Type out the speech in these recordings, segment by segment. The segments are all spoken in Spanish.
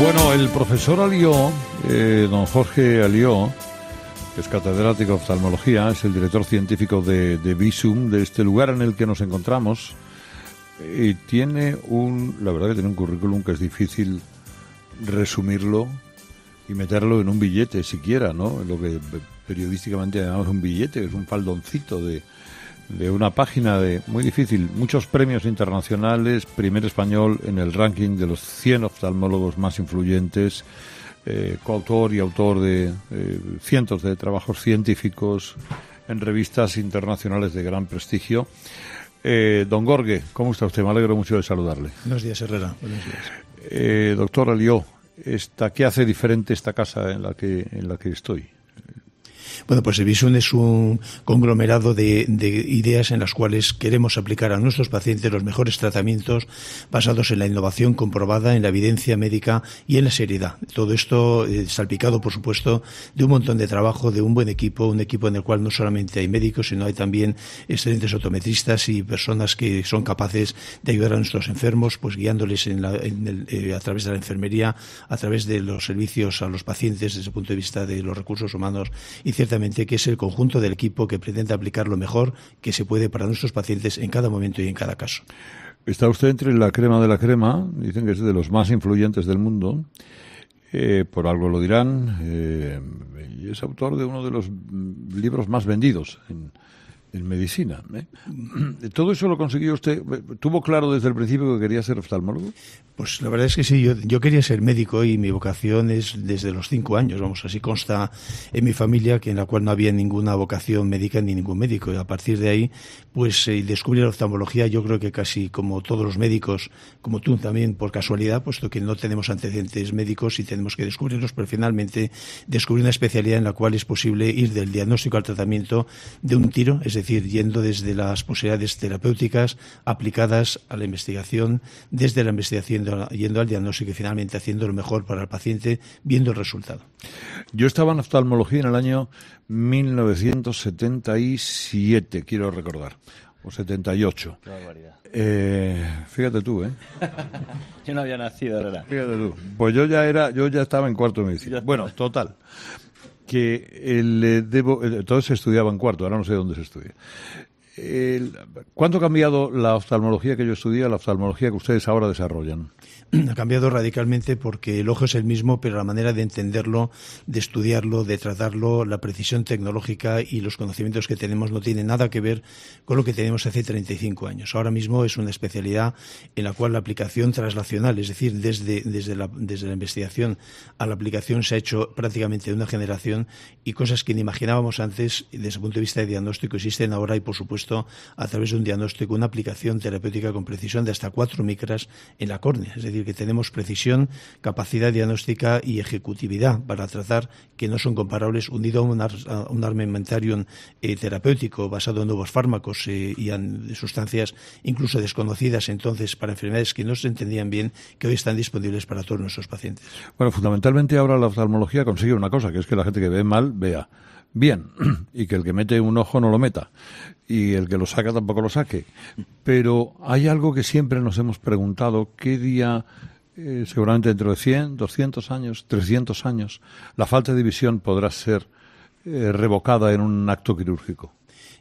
Bueno, el profesor Alió, eh, don Jorge Alió, que es catedrático de oftalmología, es el director científico de, Visum, de este lugar en el que nos encontramos, y tiene un, la verdad que tiene un currículum que es difícil resumirlo y meterlo en un billete siquiera, ¿no? Lo que periodísticamente llamamos un billete, es un faldoncito de, de una página de, muy difícil, muchos premios internacionales, primer español en el ranking de los 100 oftalmólogos más influyentes, eh, coautor y autor de eh, cientos de trabajos científicos en revistas internacionales de gran prestigio. Eh, don Gorge, ¿cómo está usted? Me alegro mucho de saludarle. Buenos días, Herrera. Buenos días. doctor Alió, ¿qué hace diferente esta casa en la que, en la que estoy? Bueno, pues Evisión es un conglomerado de, ideas en las cuales queremos aplicar a nuestros pacientes los mejores tratamientos basados en la innovación comprobada, en la evidencia médica y en la seriedad. Todo esto eh, salpicado, por supuesto, de un montón de trabajo, de un buen equipo, un equipo en el cual no solamente hay médicos, sino hay también excelentes otometristas y personas que son capaces de ayudar a nuestros enfermos, pues guiándoles en eh, a través de la enfermería, a través de los servicios a los pacientes desde el punto de vista de los recursos humanos y ciertamente que es el conjunto del equipo que pretende aplicar lo mejor que se puede para nuestros pacientes en cada momento y en cada caso. Está usted entre la crema de la crema, dicen que es de los más influyentes del mundo. Eh, por algo lo dirán, eh, y es autor de uno de los mm, libros más vendidos en, en medicina. ¿eh? ¿Todo eso lo consiguió usted? ¿Tuvo claro desde el principio que quería ser oftalmólogo? Pues la verdad es que sí, yo, quería ser médico y mi vocación es desde los cinco años, vamos, así consta en mi familia, que en la cual no había ninguna vocación médica ni ningún médico. Y a partir de ahí, pues eh, descubrí la oftalmología, yo creo que casi como todos los médicos, como tú también por casualidad, puesto que no tenemos antecedentes médicos y tenemos que descubrirlos, pero finalmente descubrir una especialidad en la cual es posible ir del diagnóstico al tratamiento de un tiro, es decir, yendo desde las posibilidades terapéuticas aplicadas a la investigación, desde la investigación yendo al diagnóstico y finalmente haciendo lo mejor para el paciente, viendo el resultado. Yo estaba en oftalmología en el año 1977, quiero recordar. O 78. Eh, fíjate tú, ¿eh? yo no había nacido, ¿verdad? Fíjate tú. Pues yo ya era, yo ya estaba en cuarto de medicina. Bueno, total que el, eh, debo, entonces eh, se estudiaba en cuarto, ahora no sé dónde se estudia. ¿Cuánto ha cambiado la oftalmología que yo estudié la oftalmología que ustedes ahora desarrollan? ha cambiado radicalmente porque el ojo es el mismo, pero la manera de entenderlo, de estudiarlo, de tratarlo, la precisión tecnológica y los conocimientos que tenemos no tiene nada que ver con lo que tenemos hace 35 años. Ahora mismo es una especialidad en la cual la aplicación traslacional, es decir, desde, desde, la, desde la investigación a la aplicación se ha hecho prácticamente una generación y cosas que ni imaginábamos antes desde el punto de vista de diagnóstico existen ahora y, por supuesto, a través de un diagnóstico, una aplicación terapéutica con precisión de hasta cuatro micras en la córnea decir, que tenemos precisión, capacidad diagnóstica y ejecutividad para tratar que no son comparables unido a un, ar, armamentario eh, terapéutico basado en nuevos fármacos eh, y en sustancias incluso desconocidas entonces para enfermedades que no se entendían bien, que hoy están disponibles para todos nuestros pacientes. Bueno, fundamentalmente ahora la oftalmología consigue una cosa, que es que la gente que ve mal vea bien y que el que mete un ojo no lo meta y el que lo saca tampoco lo saque. Pero hay algo que siempre nos hemos preguntado, ¿qué día, eh, seguramente dentro de 100, 200 años, 300 años, la falta de visión podrá ser eh, revocada en un acto quirúrgico?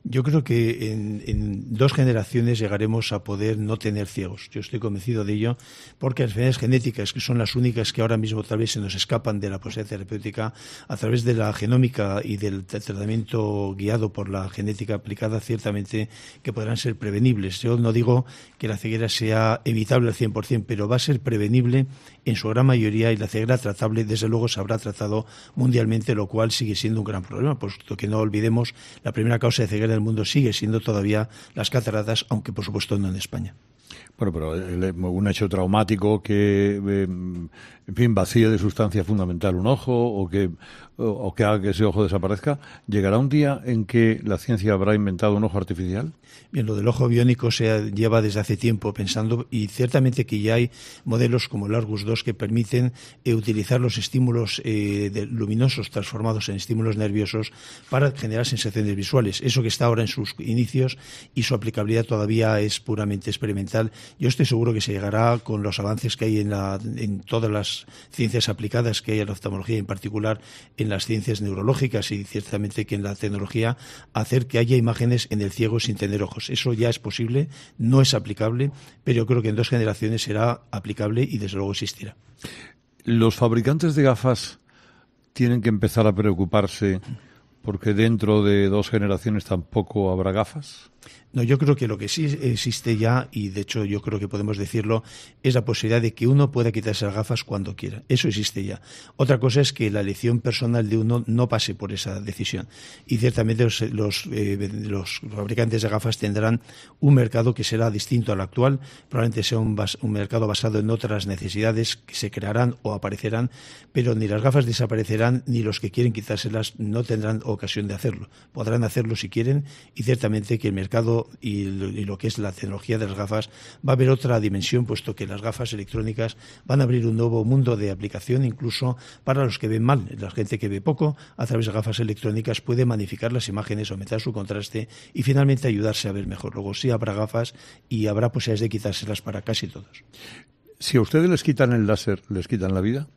Yo creo que en, dos generaciones llegaremos a poder no tener ciegos. Yo estoy convencido de ello, porque las enfermedades genéticas, que son las únicas que ahora mismo tal vez se nos escapan de la posibilidad terapéutica, a través de la genómica y del tratamiento guiado por la genética aplicada, ciertamente que podrán ser prevenibles. Yo no digo que la ceguera sea evitable al 100%, pero va a ser prevenible en su gran mayoría y la ceguera tratable, desde luego, se habrá tratado mundialmente, lo cual sigue siendo un gran problema, puesto que no olvidemos la primera causa de en del mundo sigue siendo todavía las cataratas, aunque por supuesto no en España. Bueno, pero un hecho traumático que, em, en fin, vacía de sustancia fundamental un ojo o que o, que haga que ese ojo desaparezca, ¿llegará un día en que la ciencia habrá inventado un ojo artificial? Bien, lo del ojo biónico se lleva desde hace tiempo pensando y ciertamente que ya hay modelos como el Argus 2 que permiten eh, utilizar los estímulos eh, luminosos transformados en estímulos nerviosos para generar sensaciones visuales. Eso que está ahora en sus inicios y su aplicabilidad todavía es puramente experimental. Yo estoy seguro que se llegará con los avances que hay en, la, en todas las ciencias aplicadas que hay en la oftalmología, en particular en las ciencias neurológicas y ciertamente que en la tecnología hacer que haya imágenes en el ciego sin tener ojos. Eso ya es posible, no es aplicable, pero yo creo que en dos generaciones será aplicable y desde luego existirá. Los fabricantes de gafas tienen que empezar a preocuparse porque dentro de dos generaciones tampoco habrá gafas. No, yo creo que lo que sí existe ya, y de hecho yo creo que podemos decirlo, es la posibilidad de que uno pueda quitarse las gafas cuando quiera. Eso existe ya. Otra cosa es que la elección personal de uno no pase por esa decisión. Y ciertamente los, los, eh, fabricantes de gafas tendrán un mercado que será distinto al actual, probablemente sea un, mercado basado en otras necesidades que se crearán o aparecerán, pero ni las gafas desaparecerán ni los que quieren quitárselas no tendrán ocasión de hacerlo. Podrán hacerlo si quieren y ciertamente que el mercado y, lo que es la tecnología de las gafas va a haber otra dimensión, puesto que las gafas electrónicas van a abrir un nuevo mundo de aplicación, incluso para los que ven mal. La gente que ve poco, a través de gafas electrónicas, puede magnificar las imágenes, aumentar su contraste y finalmente ayudarse a ver mejor. Luego sí habrá gafas y habrá posibilidades de quitárselas para casi todos. Si a ustedes les quitan el láser, ¿les quitan la vida?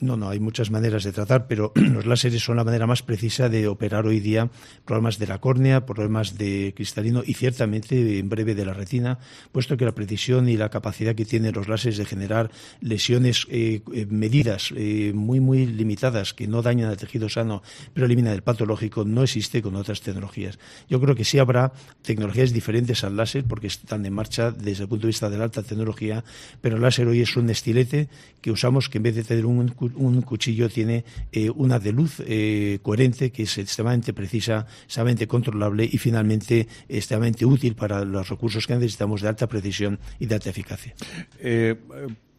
No, no, hay muchas maneras de tratar, pero los láseres son la manera más precisa de operar hoy día problemas de la córnea, problemas de cristalino y ciertamente en breve de la retina, puesto que la precisión y la capacidad que tienen los láseres de generar lesiones eh, eh, medidas eh, muy, muy limitadas que no dañan el tejido sano, pero eliminan el patológico, no existe con otras tecnologías. Yo creo que sí habrá tecnologías diferentes al láser porque están en marcha desde el punto de vista de la alta tecnología, pero el láser hoy es un estilete que usamos que en vez de tener un un cuchillo tiene eh, una de luz eh, coherente que es extremadamente precisa, extremadamente controlable y finalmente extremadamente útil para los recursos que necesitamos de alta precisión y de alta eficacia. Eh,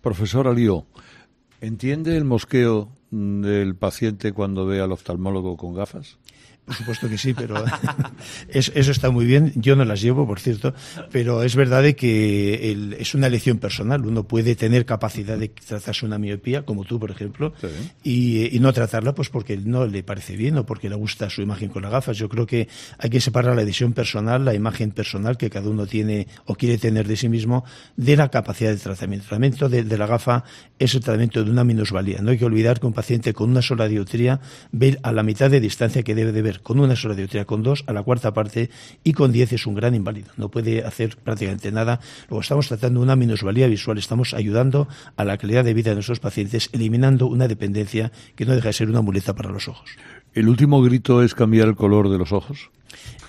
profesor Alío, ¿entiende el mosqueo del paciente cuando ve al oftalmólogo con gafas? Por supuesto que sí, pero eso está muy bien. Yo no las llevo, por cierto, pero es verdad que es una elección personal. Uno puede tener capacidad de tratarse una miopía, como tú, por ejemplo, y, no tratarla pues porque no le parece bien o porque le gusta su imagen con las gafas. Yo creo que hay que separar la edición personal, la imagen personal que cada uno tiene o quiere tener de sí mismo, de la capacidad de tratamiento. El tratamiento de, la gafa es el tratamiento de una minusvalía. No hay que olvidar que un paciente con una sola diotría ve a la mitad de distancia que debe de ver con una sola dioptría, con dos, a la cuarta parte, y con diez es un gran inválido. No puede hacer prácticamente nada. Luego estamos tratando una minusvalía visual, estamos ayudando a la calidad de vida de nuestros pacientes, eliminando una dependencia que no deja de ser una muleta para los ojos. ¿El último grito es cambiar el color de los ojos?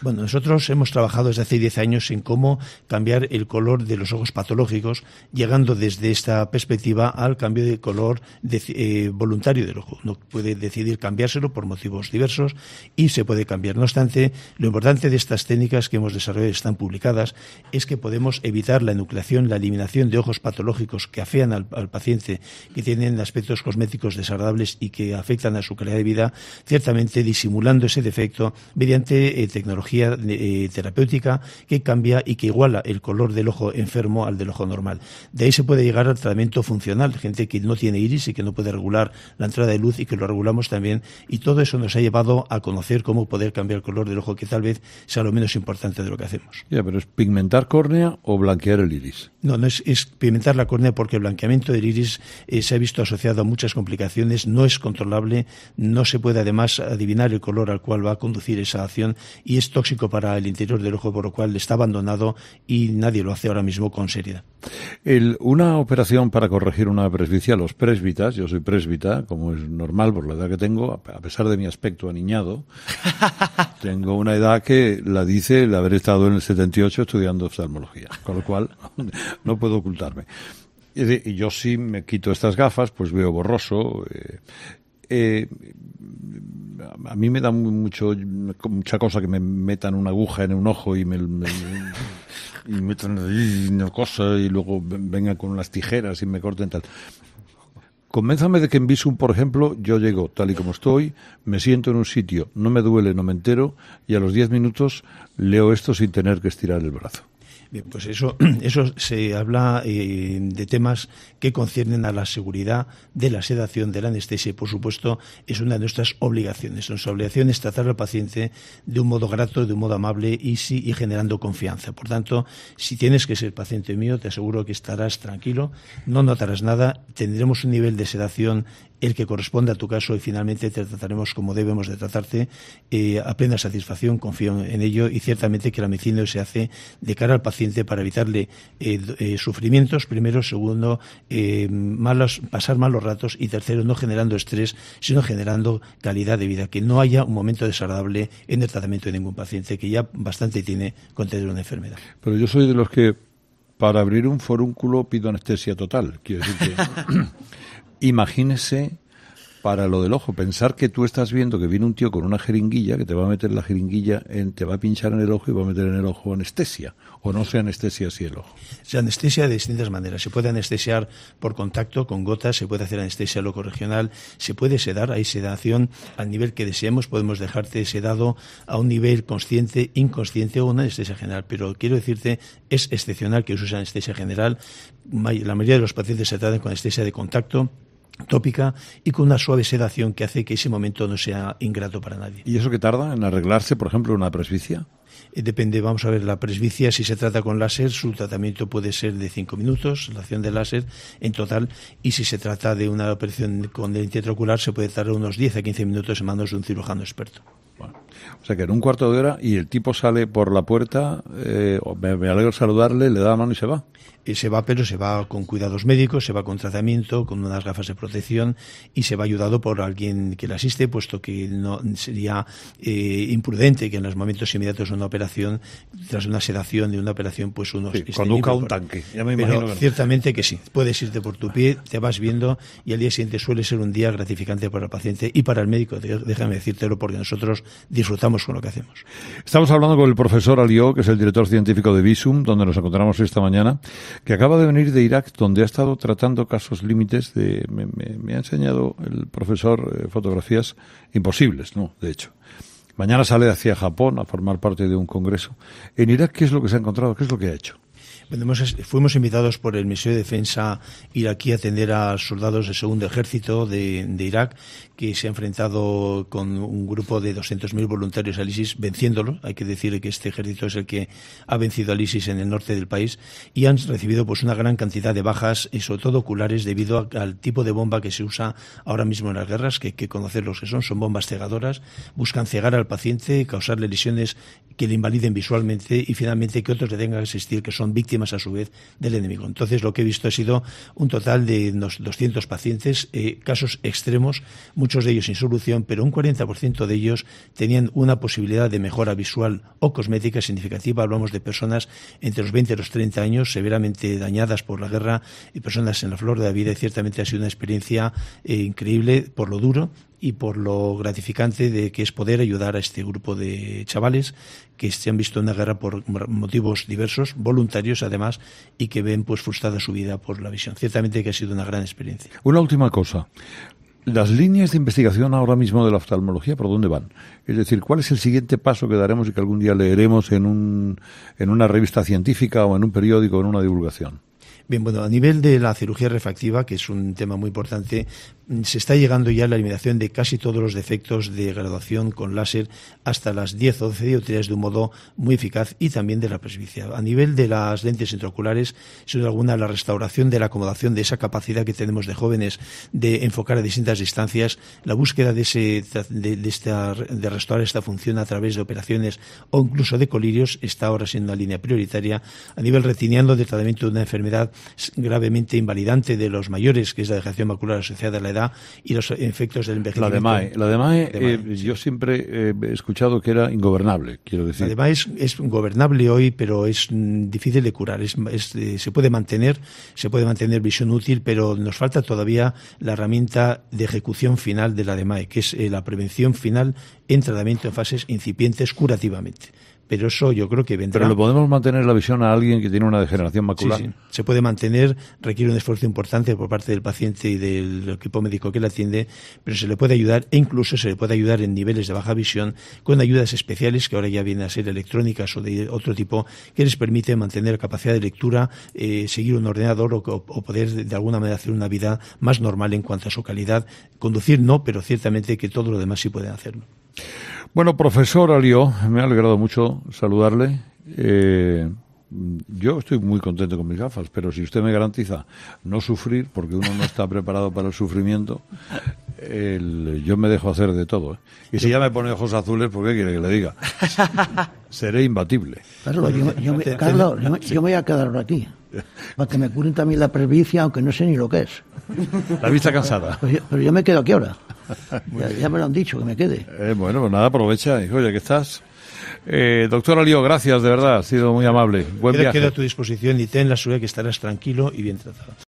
Bueno, nosotros hemos trabajado desde hace 10 años en cómo cambiar el color de los ojos patológicos, llegando desde esta perspectiva al cambio de color eh, voluntario del ojo. No puede decidir cambiárselo por motivos diversos y se puede cambiar. No obstante, lo importante de estas técnicas que hemos desarrollado y están publicadas es que podemos evitar la enucleación, la eliminación de ojos patológicos que afean al, paciente, que tienen aspectos cosméticos desagradables y que afectan a su calidad de vida, ciertamente disimulando ese defecto mediante eh, tecnología eh, terapéutica que cambia y que iguala el color del ojo enfermo al del ojo normal. De ahí se puede llegar al tratamiento funcional, gente que no tiene iris y que no puede regular la entrada de luz y que lo regulamos también. Y todo eso nos ha llevado a conocer cómo poder cambiar el color del ojo, que tal vez sea lo menos importante de lo que hacemos. Ya, pero ¿es pigmentar córnea o blanquear el iris? No, no es, es pigmentar la córnea porque el blanqueamiento del iris eh, se ha visto asociado a muchas complicaciones, no es controlable, no se puede además adivinar el color al cual va a conducir esa acción y esto tóxico para el interior del ojo, por lo cual está abandonado y nadie lo hace ahora mismo con seriedad. una operación para corregir una presbicia, los presbitas, yo soy presbita, como es normal por la edad que tengo, a pesar de mi aspecto aniñado, tengo una edad que la dice el haber estado en el 78 estudiando oftalmología, con lo cual no puedo ocultarme. Y yo sí me quito estas gafas, pues veo borroso, eh, eh, a mí me da mucho, mucha cosa que me metan una aguja en un ojo y me, metan cosa y luego vengan con unas tijeras y me corten tal. Convénzame de que en Visum, por ejemplo, yo llego tal y como estoy, me siento en un sitio, no me duele, no me entero, y a los 10 minutos leo esto sin tener que estirar el brazo. Pues eso, eso se habla eh, de temas que conciernen a la seguridad de la sedación, de la anestesia, y por supuesto es una de nuestras obligaciones. Nuestra obligación es tratar al paciente de un modo grato, de un modo amable y, sí, y generando confianza. Por tanto, si tienes que ser paciente mío, te aseguro que estarás tranquilo, no notarás nada, tendremos un nivel de sedación el que corresponde a tu caso y finalmente te trataremos como debemos de tratarte eh, a plena satisfacción, confío en ello y ciertamente que la medicina se hace de cara al paciente para evitarle eh, eh, sufrimientos, primero, segundo, eh, pasar malos ratos y tercero, no generando estrés, sino generando calidad de vida, que no haya un momento desagradable en el tratamiento de ningún paciente, que ya bastante tiene con tener una enfermedad. Pero yo soy de los que para abrir un forúnculo pido anestesia total, quiero decir que... imagínese para lo del ojo, pensar que tú estás viendo que viene un tío con una jeringuilla que te va a meter la jeringuilla, en, te va a pinchar en el ojo y va a meter en el ojo anestesia, o no se anestesia así el ojo. Se anestesia de distintas maneras. Se puede anestesiar por contacto con gotas, se puede hacer anestesia regional, se puede sedar, hay sedación al nivel que deseemos, podemos dejarte sedado a un nivel consciente, inconsciente o una anestesia general. Pero quiero decirte, es excepcional que uses anestesia general. La mayoría de los pacientes se tratan con anestesia de contacto tópica y con una suave sedación que hace que ese momento no sea ingrato para nadie. ¿Y eso que tarda en arreglarse, por ejemplo, una presbicia? Eh, depende, vamos a ver, la presbicia, si se trata con láser, su tratamiento puede ser de 5 minutos, la acción de láser en total, y si se trata de una operación con lente intraocular, se puede tardar unos 10 a 15 minutos en manos de un cirujano experto. O sea que en un cuarto de hora y el tipo sale por la puerta, eh, me, alegro alegro saludarle, le da la mano y se va. Y eh, se va, pero se va con cuidados médicos, se va con tratamiento, con unas gafas de protección y se va ayudado por alguien que le asiste, puesto que no sería eh, imprudente que en los momentos inmediatos de una operación, tras una sedación de una operación, pues uno sí, conduzca un tanque. ciertamente que sí. Puedes irte por tu pie, te vas viendo y el día siguiente suele ser un día gratificante para el paciente y para el médico. Déjame decírtelo porque nosotros disfrutamos con lo que hacemos. Estamos hablando con el profesor Alió, que es el director científico de Visum, donde nos encontramos esta mañana, que acaba de venir de Irak, donde ha estado tratando casos límites de... Me, ha enseñado el profesor eh, fotografías imposibles, ¿no? De hecho. Mañana sale hacia Japón a formar parte de un congreso. En Irak, ¿qué es lo que se ha encontrado? ¿Qué es lo que ha hecho? fuimos invitados por el Ministerio de Defensa iraquí a atender a soldados del Segundo Ejército de, Irak que se ha enfrentado con un grupo de 200.000 voluntarios al ISIS, venciéndolo. Hay que decir que este ejército es el que ha vencido al ISIS en el norte del país y han recibido pues una gran cantidad de bajas eh, sobre todo oculares debido al tipo de bomba que se usa ahora mismo en las guerras, que hay que conocer los que son. Son bombas cegadoras, buscan cegar al paciente, causarle lesiones que le invaliden visualmente y finalmente que otros le tengan que asistir, que son víctimas a su vez del enemigo. Entonces lo que he visto ha sido un total de unos 200 pacientes, eh, casos extremos, muchos de ellos sin solución, pero un 40% de ellos tenían una posibilidad de mejora visual o cosmética significativa. Hablamos de personas entre los 20 y los 30 años severamente dañadas por la guerra y personas en la flor de la vida y ciertamente ha sido una experiencia eh, increíble por lo duro y por lo gratificante de que es poder ayudar a este grupo de chavales que se han visto en la guerra por motivos diversos, voluntarios además, y que ven pues frustrada su vida por la visión. Ciertamente que ha sido una gran experiencia. Una última cosa. Las líneas de investigación ahora mismo de la oftalmología, ¿por dónde van? Es decir, ¿cuál es el siguiente paso que daremos y que algún día leeremos en, un, en una revista científica o en un periódico, o en una divulgación? bueno, a nivel de la cirugía refractiva, que es un tema muy importante, mm, se está llegando ya a la eliminación de casi todos los defectos de graduación con láser hasta las 10 o 12 dioptrías de un modo muy eficaz y también de la presbicia. A nivel de las lentes intraoculares, sin duda alguna, la restauración de la acomodación de esa capacidad que tenemos de jóvenes de enfocar a distintas distancias, la búsqueda de, ese, de, de restaurar esta función a través de operaciones o incluso de colirios está ahora siendo una línea prioritaria. A nivel retiniano, del tratamiento de una enfermedad gravemente invalidante de los mayores, que es la degeneración macular asociada a la edad y los efectos del envejecimiento. La de eh, yo siempre eh, he escuchado que era ingobernable, quiero decir. La de es, gobernable hoy, pero es mm, difícil de curar. Eh, se puede mantener, se puede mantener visión útil, pero nos falta todavía la herramienta de ejecución final de la de que es la prevención final en tratamiento en fases incipientes curativamente pero eso yo creo que vendrá. Pero lo podemos mantener la visión a alguien que tiene una degeneración macular. Se puede mantener, requiere un esfuerzo importante por parte del paciente y del equipo médico que le atiende, pero se le puede ayudar e incluso se le puede ayudar en niveles de baja visión con ayudas especiales que ahora ya vienen a ser electrónicas o de otro tipo que les permite mantener capacidad de lectura, eh, seguir un ordenador o, o, poder de alguna manera hacer una vida más normal en cuanto a su calidad. Conducir no, pero ciertamente que todo lo demás sí pueden hacerlo. Bueno, profesor Alió, me ha alegrado mucho saludarle. Eh, yo estoy muy contento con mis gafas, pero si usted me garantiza no sufrir, porque uno no está preparado para el sufrimiento, yo me dejo hacer de todo. ¿eh? Y si ya me pone ojos azules, ¿por qué quiere que le diga? Seré imbatible. Carlos, yo, me, voy a quedar aquí. Para que me curen también la presbicia, aunque no sé ni lo que es. La vista cansada. Pues pero yo, me quedo aquí ahora. Ya, me lo han dicho, que me quede. Eh, bueno, pues nada, aprovecha, Oye, qué que estás. Eh, doctor Alío, gracias, de verdad, ha sido muy amable. Buen día. viaje. Quedo a tu disposición y ten la suya que estarás tranquilo y bien tratado.